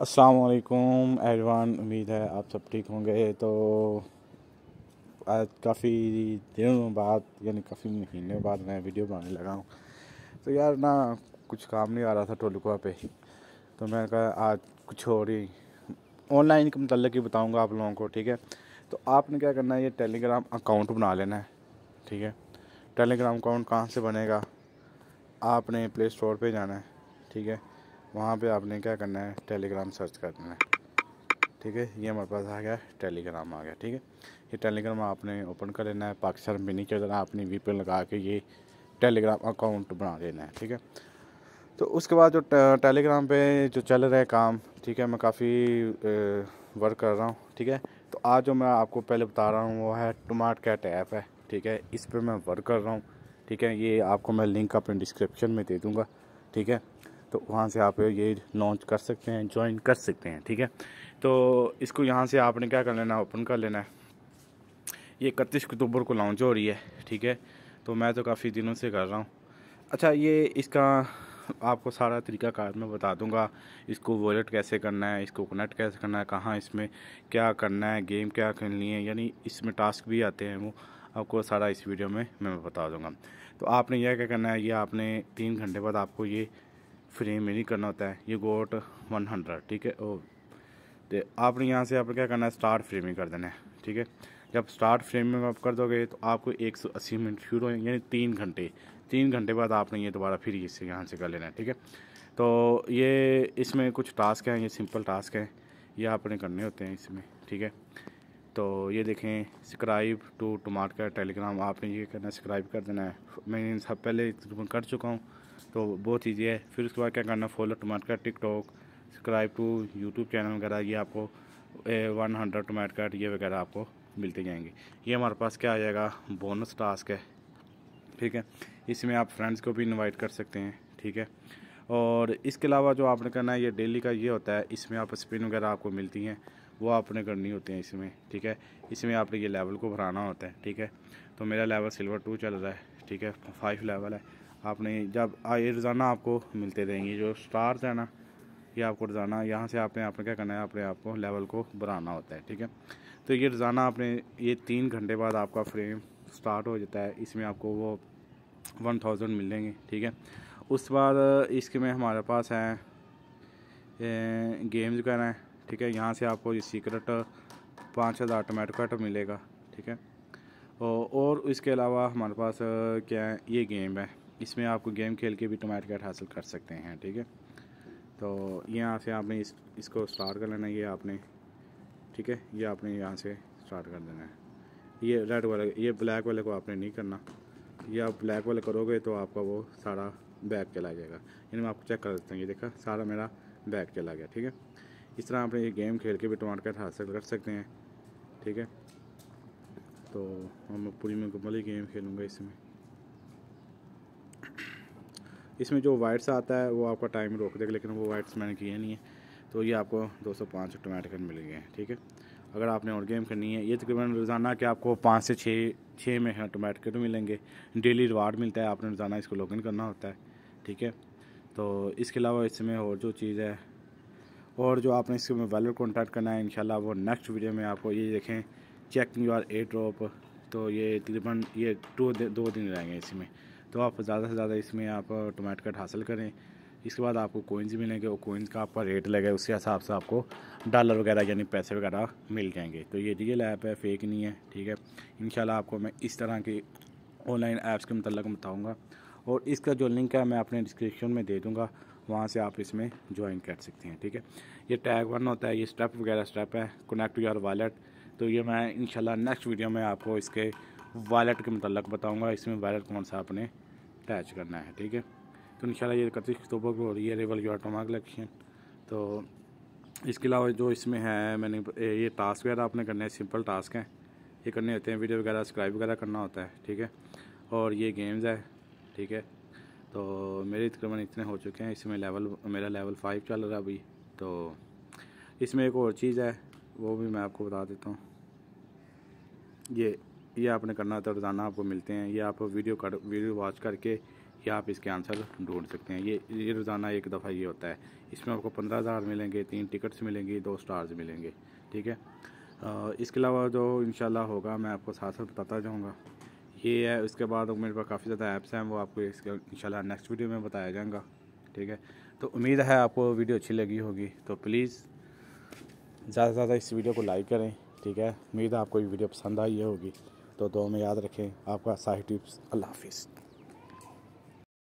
असलकुम एवान उम्मीद है आप सब ठीक होंगे तो आज काफ़ी दिनों बाद यानी काफ़ी महीने बाद मैं वीडियो बनाने लगा हूँ तो यार ना कुछ काम नहीं आ रहा था टोलकुआ पे तो मैं कहा आज कुछ और ही ऑनलाइन के मतलब ही बताऊँगा आप लोगों को ठीक है तो आपने क्या करना है ये टेलीग्राम अकाउंट बना लेना है ठीक है टेलीग्राम अकाउंट कहाँ से बनेगा आपने प्ले स्टोर पर जाना है ठीक है वहाँ पे आपने क्या करना है टेलीग्राम सर्च करना है ठीक है ये हमारे पास आ गया टेलीग्राम आ गया ठीक है ये टेलीग्राम आपने ओपन कर लेना है पाकिस्तान में नहीं चलना अपनी वी लगा के ये टेलीग्राम अकाउंट बना लेना है ठीक है तो उसके बाद जो टेलीग्राम पे जो चल रहे है काम ठीक है मैं काफ़ी वर्क कर रहा हूँ ठीक है तो आज जो मैं आपको पहले बता रहा हूँ वो है टमाट कैट ऐप है ठीक है इस पर मैं वर्क कर रहा हूँ ठीक है ये आपको मैं लिंक अपने डिस्क्रिप्शन में दे दूँगा ठीक है तो वहाँ से आप ये लॉन्च कर सकते हैं ज्वाइन कर सकते हैं ठीक है तो इसको यहाँ से आपने क्या कर लेना है ओपन कर लेना है ये इकतीस अक्टूबर को लॉन्च हो रही है ठीक है तो मैं तो काफ़ी दिनों से कर रहा हूँ अच्छा ये इसका आपको सारा तरीका कार्ड में बता दूंगा इसको वॉलेट कैसे करना है इसको कनेक्ट कैसे करना है कहाँ इसमें क्या करना है गेम क्या खेलनी है यानी इसमें टास्क भी आते हैं वो आपको सारा इस वीडियो में मैं बता दूंगा तो आपने यह क्या करना है ये आपने तीन घंटे बाद आपको ये फ्रेम में नहीं करना होता है यू गोट वन हंड्रेड ठीक है ओ तो आपने यहाँ से आपने क्या करना है स्टार्ट फ्रेमिंग कर देना है ठीक है जब स्टार्ट फ्रेमिंग आप कर दोगे तो आपको एक सौ अस्सी मिनट शुरू होंगे यानी तीन घंटे तीन घंटे बाद आपने ये दोबारा फिर इसे यहाँ से कर लेना है ठीक है तो ये इसमें कुछ टास्क हैं ये सिंपल टास्क हैं ये आपने करने होते हैं इसमें ठीक है तो ये देखें सब्सक्राइब टू टू टेलीग्राम आपने ये करना सब्सक्राइब कर देना है मैं इन सब पहले तकरीबन कर चुका हूँ तो बहुत ईजी है फिर उसके बाद क्या करना follow to tick TikTok subscribe to YouTube channel वगैरह ये आपको वन हंड्रेड टू ये वगैरह आपको मिलते जाएंगे ये हमारे पास क्या आ जाएगा बोनस टास्क है ठीक है इसमें आप फ्रेंड्स को भी इनवाइट कर सकते हैं ठीक है और इसके अलावा जो आपने करना है ये डेली का ये होता है इसमें आप स्पिन वगैरह आपको मिलती हैं वो आपने करनी होती है इसमें ठीक है इसमें आपने ये लेवल को भराना होता है ठीक है तो मेरा लेवल सिल्वर टू चल रहा है ठीक है फाइव लेवल है आपने जब ये रोज़ाना आपको मिलते रहेंगे जो स्टार्स है ना ये आपको रोज़ाना यहाँ से आपने आपने क्या करना है अपने आप को लेवल को बढ़ाना होता है ठीक है तो ये रोज़ाना आपने ये तीन घंटे बाद आपका फ्रेम स्टार्ट हो जाता है इसमें आपको वो वन थाउजेंड मिलेंगे ठीक है उस बाद इसके में हमारे पास हैं गेम्स वगैरह ठीक है यहाँ से आपको ये सीक्रेट पाँच हज़ार टमाटो कट मिलेगा ठीक है और इसके अलावा हमारे पास क्या है ये गेम है इसमें आपको गेम खेल के भी टमाटो कट हासिल कर सकते हैं ठीक है तो यहाँ से आपने इस इसको स्टार्ट कर लेना ये आपने ठीक है ये आपने यहाँ से स्टार्ट कर देना है ये रेड वाले ये ब्लैक वाले को आपने नहीं करना ये आप ब्लैक वाले करोगे तो आपका वो सारा बैग चला जाएगा इनमें आपको चेक कर देता हूँ ये देखा सारा मेरा बैग चला गया ठीक है इस तरह आपने ये गेम खेल के भी टमाटकट हासिल कर सकते हैं ठीक है तो हम पूरी मुकम्मल ही गेम खेलूँगा इसमें इसमें जो वाइट्स आता है वो आपका टाइम रोक देगा लेकिन वो वाइट्स मैंने किए नहीं है तो ये आपको 205 सौ पाँच टमाटकट मिल गए हैं ठीक है अगर आपने और गेम करनी है ये तकरीबन रोज़ाना कि आपको पाँच से छः छः में टमाटकट तो मिलेंगे डेली रिवार्ड मिलता है आपने रोज़ाना इसको लॉगिन करना होता है ठीक है तो इसके अलावा इसमें और जो चीज़ है और जो आपने इसके में वैल्यू कॉन्टैक्ट करना है इनशाला वो नेक्स्ट वीडियो में आपको ये देखें चेक यूर ए ड्रॉप तो ये तकरीबन ये टू दो दिन रहेंगे इसमें तो आप ज़्यादा से ज़्यादा इसमें आप टोमेटो कट हासिल करें इसके बाद आपको कोइंस मिलेंगे और कोइंस का आपका रेट लगे उसके हिसाब से आपको डॉलर वगैरह यानी पैसे वगैरह मिल जाएंगे तो ये रियल ऐप है फेक नहीं है ठीक है इन आपको मैं इस तरह के ऑनलाइन ऐप्स के मतलब बताऊँगा और इसका जो लिंक है मैं अपने डिस्क्रिप्शन में दे दूँगा वहाँ से आप इसमें ज्वाइन कर सकते हैं ठीक है ये टैग वन होता है ये स्टेप वगैरह स्टेप है कनेक्ट टू योर वॉलेट तो ये मैं इंशाल्लाह नेक्स्ट वीडियो में आपको इसके वॉलेट के मतलब बताऊँगा इसमें वॉलेट कौन सा आपने अटैच करना है ठीक है तो इनशाला ये इकतीस अक्टूबर को हो रही है रेवल योर टमाक इलेक्शन तो इसके अलावा जो इसमें है मैंने ये टास्क वगैरह आपने करने हैं सिंपल टास्क हैं ये करने होते हैं वीडियो वगैरह सब्सक्राइब वगैरह करना होता है ठीक है और ये गेम्स है ठीक है तो मेरे तकरीबन इतने हो चुके हैं इसमें लेवल मेरा लेवल फाइव चल रहा अभी तो इसमें एक और चीज़ है वो भी मैं आपको बता देता हूँ ये ये आपने करना होता तो है रोज़ाना आपको मिलते हैं ये आप वीडियो कर वीडियो वॉच करके ये आप इसके आंसर ढूंढ सकते हैं ये ये रोज़ाना एक दफ़ा ये होता है इसमें आपको पंद्रह हज़ार मिलेंगे तीन टिकट्स मिलेंगी दो स्टार्स मिलेंगे ठीक है आ, इसके अलावा जो इन होगा मैं आपको साथ साथ बताता जाऊँगा ये है उसके बाद मेरे पास काफ़ी ज़्यादा ऐप्स हैं वो आपको इंशाल्लाह नेक्स्ट वीडियो में बताया जाएगा ठीक है तो उम्मीद है आपको वीडियो अच्छी लगी होगी तो प्लीज़ ज़्यादा से ज़्यादा इस वीडियो को लाइक करें ठीक है उम्मीद है आपको ये वीडियो पसंद आई होगी तो दो में याद रखें आपका साहिब टिप्स अल्लाह हाफिज़